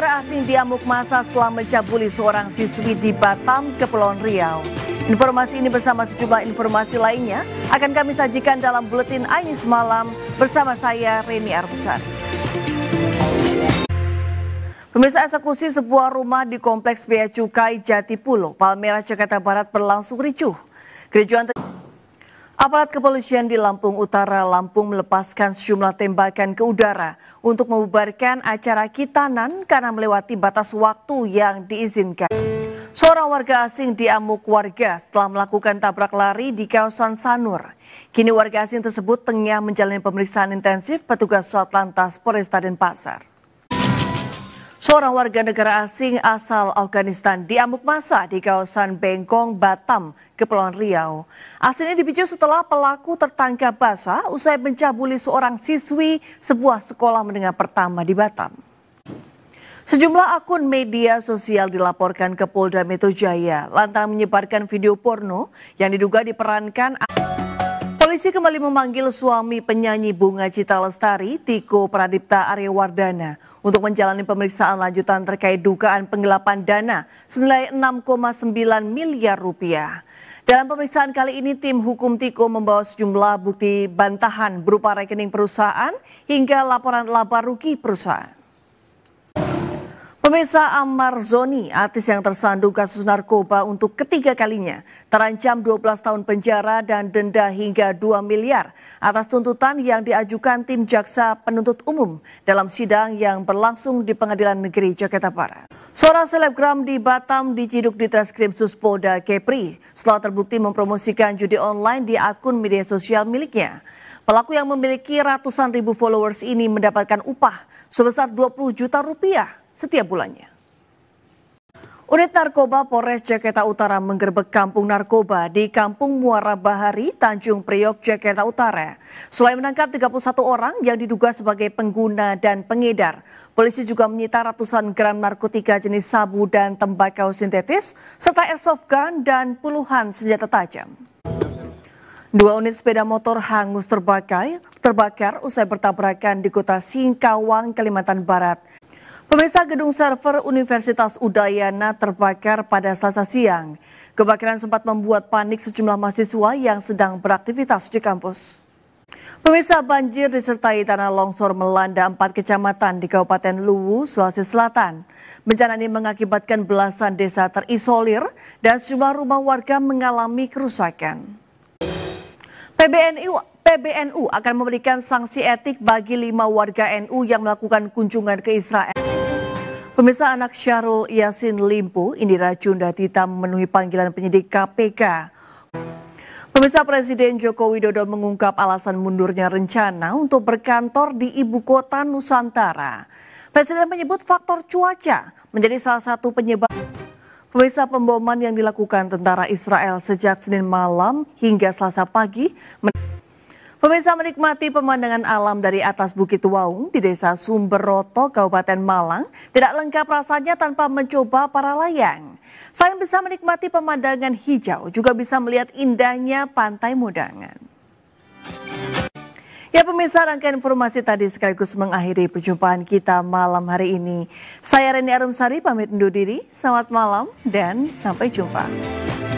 Mitra asing diamuk masa setelah mencabuli seorang siswi di Batam, Kepulauan Riau. Informasi ini bersama sejumlah informasi lainnya akan kami sajikan dalam Buletin iNews Malam bersama saya, Reni Arbusari. Pemirsa eksekusi sebuah rumah di Kompleks Bea Cukai Jati Pulau, Palmerah, Jakarta Barat berlangsung ricuh. Kericuan ter Aparat kepolisian di Lampung Utara, Lampung melepaskan sejumlah tembakan ke udara untuk membubarkan acara kitanan karena melewati batas waktu yang diizinkan. Seorang warga asing diamuk warga setelah melakukan tabrak lari di kawasan Sanur. Kini warga asing tersebut tengah menjalani pemeriksaan intensif petugas Satlantas Polresta Denpasar. Seorang warga negara asing asal Afghanistan diamuk masa di kawasan Bengkong, Batam, Kepulauan Riau. Aksi ini dipicu setelah pelaku tertangkap basah usai mencabuli seorang siswi sebuah sekolah menengah pertama di Batam. Sejumlah akun media sosial dilaporkan ke Polda Metro Jaya lantaran menyebarkan video porno yang diduga diperankan Polisi kembali memanggil suami penyanyi Bunga Cita Lestari, Tiko Pradipta Aryawardana, untuk menjalani pemeriksaan lanjutan terkait dugaan penggelapan dana senilai 6,9 miliar rupiah. Dalam pemeriksaan kali ini, tim hukum Tiko membawa sejumlah bukti bantahan berupa rekening perusahaan hingga laporan laba rugi perusahaan. Pemirsa Ammar Zoni, artis yang tersandung kasus narkoba untuk ketiga kalinya, terancam 12 tahun penjara dan denda hingga 2 miliar atas tuntutan yang diajukan tim jaksa penuntut umum dalam sidang yang berlangsung di Pengadilan Negeri Jakarta Barat. Seorang selebgram di Batam diciduk di transkrip suspoda Kepri setelah terbukti mempromosikan judi online di akun media sosial miliknya. Pelaku yang memiliki ratusan ribu followers ini mendapatkan upah sebesar 20 juta rupiah setiap bulannya. Unit Narkoba Polres Jakarta Utara menggerbek kampung narkoba di Kampung Muara Bahari, Tanjung Priok, Jakarta Utara. Selain menangkap 31 orang yang diduga sebagai pengguna dan pengedar, polisi juga menyita ratusan gram narkotika jenis sabu dan tembakau sintetis, serta airsoft gun dan puluhan senjata tajam. Dua unit sepeda motor hangus terbakar, terbakar usai bertabrakan di kota Singkawang, Kalimantan Barat. Pemirsa gedung server Universitas Udayana terbakar pada selasa siang. Kebakaran sempat membuat panik sejumlah mahasiswa yang sedang beraktivitas di kampus. Pemirsa banjir disertai tanah longsor melanda empat kecamatan di Kabupaten Luwu, Sulawesi Selatan. Bencana ini mengakibatkan belasan desa terisolir dan sejumlah rumah warga mengalami kerusakan. PBNU PBNU akan memberikan sanksi etik bagi lima warga NU yang melakukan kunjungan ke Israel. Pemirsa anak Syahrul Yasin Limpu, Indira Cunda Tita memenuhi panggilan penyidik KPK. Pemirsa Presiden Joko Widodo mengungkap alasan mundurnya rencana untuk berkantor di ibu kota Nusantara. Presiden menyebut faktor cuaca menjadi salah satu penyebab. Pemirsa pemboman yang dilakukan tentara Israel sejak Senin malam hingga Selasa pagi. menyebabkan. Pemirsa menikmati pemandangan alam dari atas Bukit Waung di Desa Sumberoto, Kabupaten Malang, tidak lengkap rasanya tanpa mencoba para layang. Selain bisa menikmati pemandangan hijau, juga bisa melihat indahnya Pantai Mudangan. Ya pemirsa, rangkaian informasi tadi sekaligus mengakhiri perjumpaan kita malam hari ini. Saya Reni Arumsari, pamit undur diri. Selamat malam dan sampai jumpa.